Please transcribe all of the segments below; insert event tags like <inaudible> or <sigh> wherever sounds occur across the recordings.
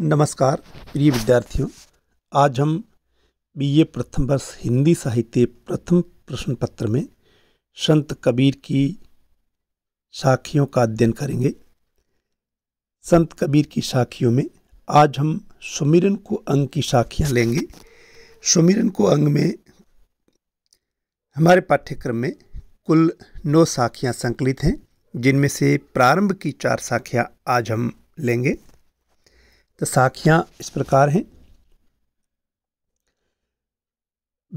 नमस्कार प्रिय विद्यार्थियों आज हम बीए प्रथम वर्ष हिंदी साहित्य प्रथम प्रश्न पत्र में संत कबीर की साखियों का अध्ययन करेंगे संत कबीर की साखियों में आज हम सुमिरन को अंग की साखियाँ लेंगे सुमिरन को अंग में हमारे पाठ्यक्रम में कुल नौ साखियाँ संकलित हैं जिनमें से प्रारंभ की चार साखियाँ आज हम लेंगे तो साखियाँ इस प्रकार हैं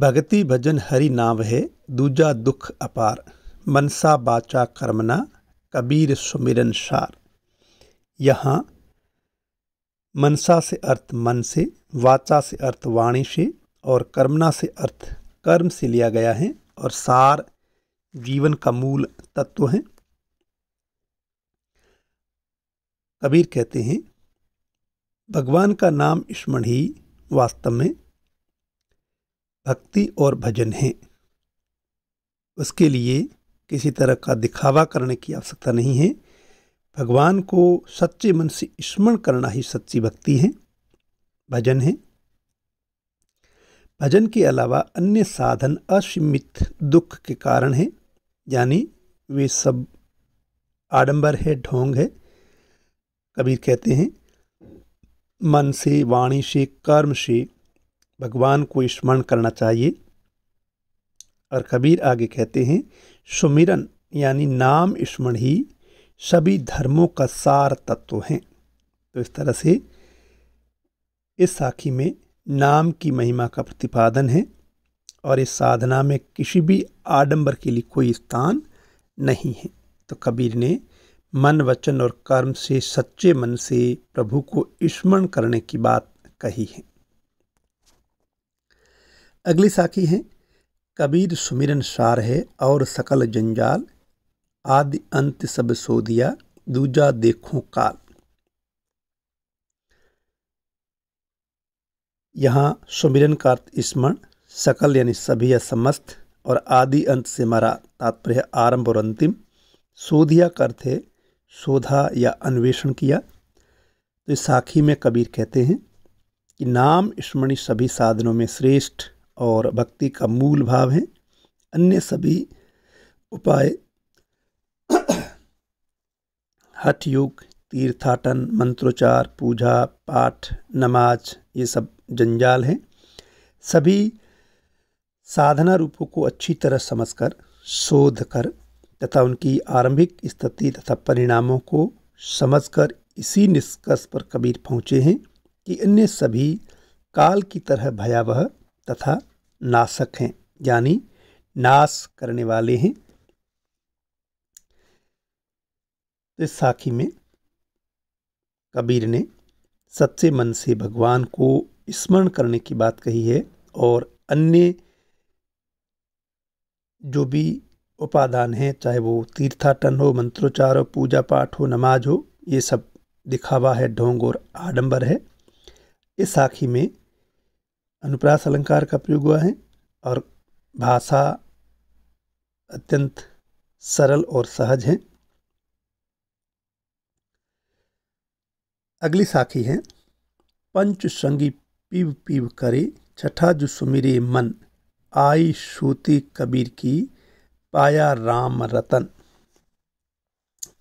भगति भजन हरि नाम है दूजा दुख अपार मनसा बाचा कर्मना कबीर सुमिरन सार यहाँ मनसा से अर्थ मन से वाचा से अर्थ वाणी से और कर्मना से अर्थ कर्म से लिया गया है और सार जीवन का मूल तत्व है कबीर कहते हैं भगवान का नाम स्मरण ही वास्तव में भक्ति और भजन है उसके लिए किसी तरह का दिखावा करने की आवश्यकता नहीं है भगवान को सच्चे मन से स्मरण करना ही सच्ची भक्ति है भजन है भजन के अलावा अन्य साधन असीमित दुख के कारण हैं यानी वे सब आडंबर है ढोंग है कबीर कहते हैं मन से वाणी से कर्म से भगवान को स्मरण करना चाहिए और कबीर आगे कहते हैं सुमिरन यानी नाम स्मरण ही सभी धर्मों का सार तत्व हैं तो इस तरह से इस साखी में नाम की महिमा का प्रतिपादन है और इस साधना में किसी भी आडंबर के लिए कोई स्थान नहीं है तो कबीर ने मन वचन और कर्म से सच्चे मन से प्रभु को स्मरण करने की बात कही है अगली साखी है कबीर सुमिरन सार है और सकल जंजाल आदि अंत सब सो दिया दूजा देखो काल यहाँ सुमिरन का अर्थ स्मरण सकल यानी सभी या समस्त और आदि अंत से मरा तात्पर्य आरंभ और अंतिम सोधिया का अर्थ है शोधा या अन्वेषण किया तो इस साखी में कबीर कहते हैं कि नाम स्मरणी सभी साधनों में श्रेष्ठ और भक्ति का मूल भाव है अन्य सभी उपाय <clears throat> हठ योग तीर्थाटन मंत्रोच्चार पूजा पाठ नमाज ये सब जंजाल हैं सभी साधना रूपों को अच्छी तरह समझकर शोध कर तथा उनकी आरंभिक स्थिति तथा परिणामों को समझकर इसी निष्कर्ष पर कबीर पहुँचे हैं कि अन्य सभी काल की तरह भयावह तथा नाशक हैं यानी नाश करने वाले हैं तो इस साखी में कबीर ने सच्चे मन से भगवान को स्मरण करने की बात कही है और अन्य जो भी उपादान हैं चाहे वो तीर्थाटन हो मंत्रोच्चार हो पूजा पाठ हो नमाज हो ये सब दिखावा है ढोंग और आडंबर है इस साखी में अनुप्रास अलंकार का प्रयोग हुआ है और भाषा अत्यंत सरल और सहज है अगली साखी है पंच संगी पीव पीव करे छठा जो सुमिरे मन आई श्रुति कबीर की पाया राम रतन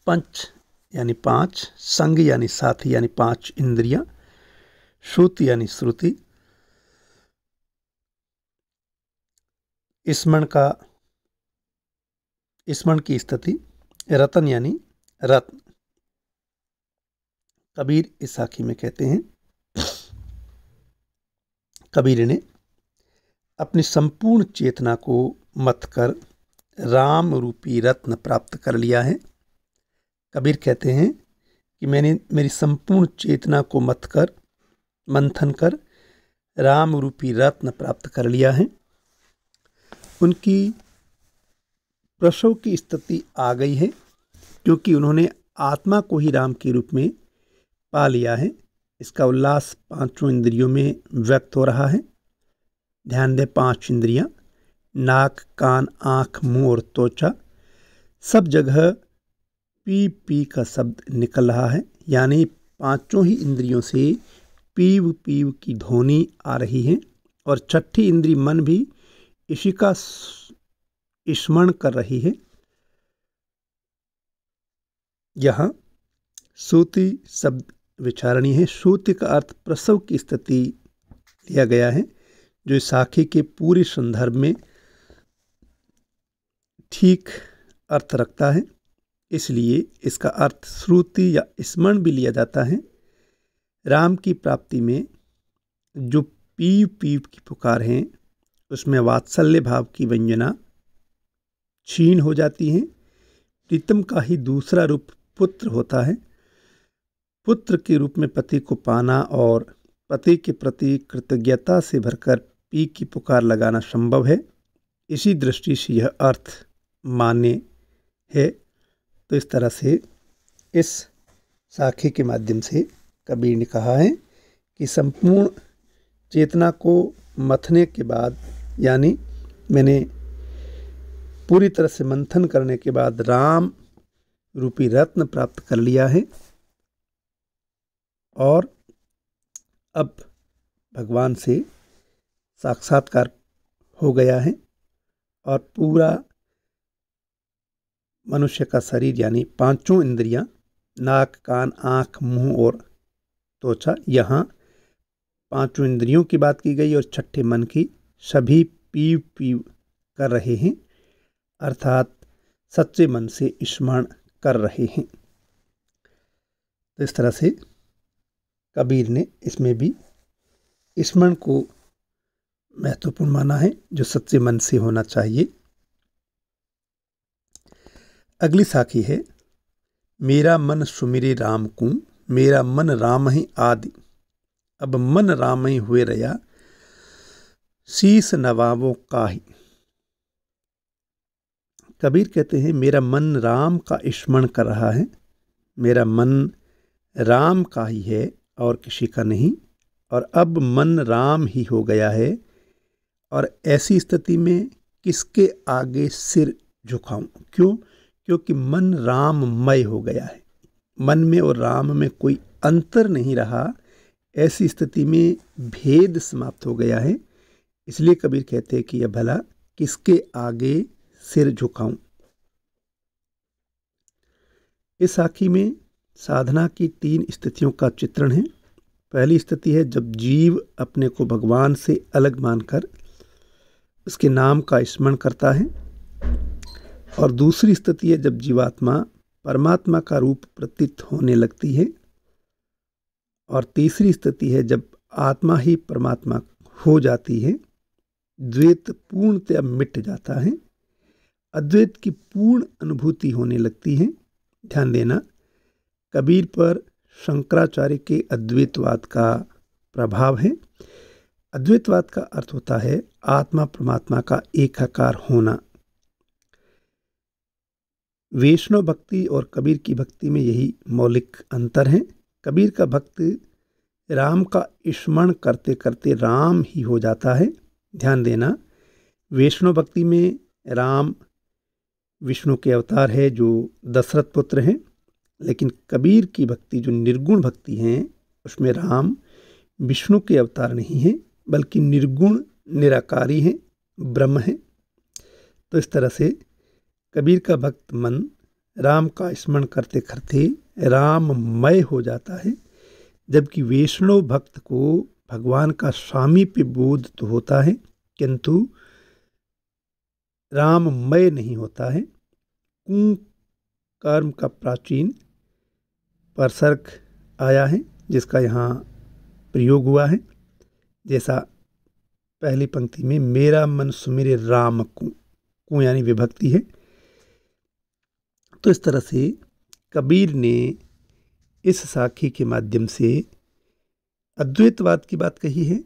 पंच यानी पांच संग यानी साथी यानी पांच इंद्रियां श्रुति यानी श्रुति स्मरण का स्मरण की स्थिति रतन यानी रत्न कबीर इस साखी में कहते हैं कबीर ने अपनी संपूर्ण चेतना को मत कर राम रूपी रत्न प्राप्त कर लिया है कबीर कहते हैं कि मैंने मेरी संपूर्ण चेतना को मत कर मंथन कर राम रूपी रत्न प्राप्त कर लिया है उनकी प्रसव की स्थिति आ गई है क्योंकि उन्होंने आत्मा को ही राम के रूप में पा लिया है इसका उल्लास पांचों इंद्रियों में व्यक्त हो रहा है ध्यान दें पांच इंद्रियां नाक कान आँख मुंह और त्वचा सब जगह पी पी का शब्द निकल रहा है यानी पांचों ही इंद्रियों से पीव पीव की ध्वनि आ रही है और छठी इंद्री मन भी इसी का स्मरण कर रही है यहाँ सूति शब्द विचारणीय है सूति का अर्थ प्रसव की स्थिति लिया गया है जो साखी के पूरे संदर्भ में ठीक अर्थ रखता है इसलिए इसका अर्थ श्रुति या स्मरण भी लिया जाता है राम की प्राप्ति में जो पीव पीव की पुकार हैं उसमें वात्सल्य भाव की व्यंजना क्षीण हो जाती है प्रीतम का ही दूसरा रूप पुत्र होता है पुत्र के रूप में पति को पाना और पति के प्रति कृतज्ञता से भरकर पी की पुकार लगाना संभव है इसी दृष्टि से यह अर्थ माने है तो इस तरह से इस साखी के माध्यम से कबीर ने कहा है कि संपूर्ण चेतना को मथने के बाद यानी मैंने पूरी तरह से मंथन करने के बाद राम रूपी रत्न प्राप्त कर लिया है और अब भगवान से साक्षात्कार हो गया है और पूरा मनुष्य का शरीर यानी पांचों इंद्रियां नाक कान आँख मुंह और त्वचा यहाँ पांचों इंद्रियों की बात की गई और छठे मन की सभी पीव पीव कर रहे हैं अर्थात सच्चे मन से स्मरण कर रहे हैं तो इस तरह से कबीर ने इसमें भी स्मरण को महत्वपूर्ण माना है जो सच्चे मन से होना चाहिए अगली साखी है मेरा मन सुमिरे राम कू मेरा मन राम ही आदि अब मन राम ही हुए रया शीस नवाबों का ही कबीर कहते हैं मेरा मन राम का स्मरण कर रहा है मेरा मन राम का ही है और किसी का नहीं और अब मन राम ही हो गया है और ऐसी स्थिति में किसके आगे सिर झुकाऊं क्यों क्योंकि मन राममय हो गया है मन में और राम में कोई अंतर नहीं रहा ऐसी स्थिति में भेद समाप्त हो गया है इसलिए कबीर कहते हैं कि यह भला किसके आगे सिर झुकाऊं इस साखी में साधना की तीन स्थितियों का चित्रण है पहली स्थिति है जब जीव अपने को भगवान से अलग मानकर उसके नाम का स्मरण करता है और दूसरी स्थिति है जब जीवात्मा परमात्मा का रूप प्रतीत होने लगती है और तीसरी स्थिति है जब आत्मा ही परमात्मा हो जाती है द्वैत पूर्णतया मिट जाता है अद्वैत की पूर्ण अनुभूति होने लगती है ध्यान देना कबीर पर शंकराचार्य के अद्वैतवाद का प्रभाव है अद्वैतवाद का अर्थ होता है आत्मा परमात्मा का एकाकार होना वैष्णव भक्ति और कबीर की भक्ति में यही मौलिक अंतर हैं कबीर का भक्त राम का स्मरण करते करते राम ही हो जाता है ध्यान देना वैष्णव भक्ति में राम विष्णु के अवतार है जो दशरथ पुत्र हैं लेकिन कबीर की भक्ति जो निर्गुण भक्ति हैं उसमें राम विष्णु के अवतार नहीं हैं बल्कि निर्गुण निराकारी हैं ब्रह्म हैं तो इस तरह से कबीर का भक्त मन राम का स्मरण करते करते राममय हो जाता है जबकि वैष्णव भक्त को भगवान का स्वामी पे बोध तो होता है किंतु राममय नहीं होता है कर्म का प्राचीन परसर्क आया है जिसका यहाँ प्रयोग हुआ है जैसा पहली पंक्ति में मेरा मन सुमेरे राम को यानी विभक्ति है तो इस तरह से कबीर ने इस साखी के माध्यम से अद्वैतवाद की बात कही है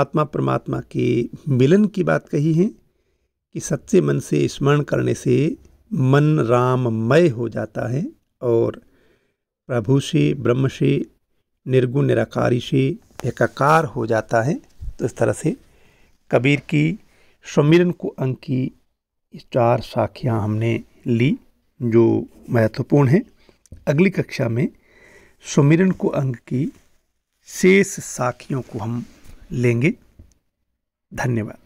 आत्मा परमात्मा के मिलन की बात कही है कि सच्चे मन से स्मरण करने से मन राममय हो जाता है और प्रभु से ब्रह्म से निर्गुण निराकारी से एकाकार हो जाता है तो इस तरह से कबीर की सम्मिलन को अंक की चार साखियाँ हमने ली जो महत्वपूर्ण है अगली कक्षा में सुमिरन को अंग की शेष साखियों को हम लेंगे धन्यवाद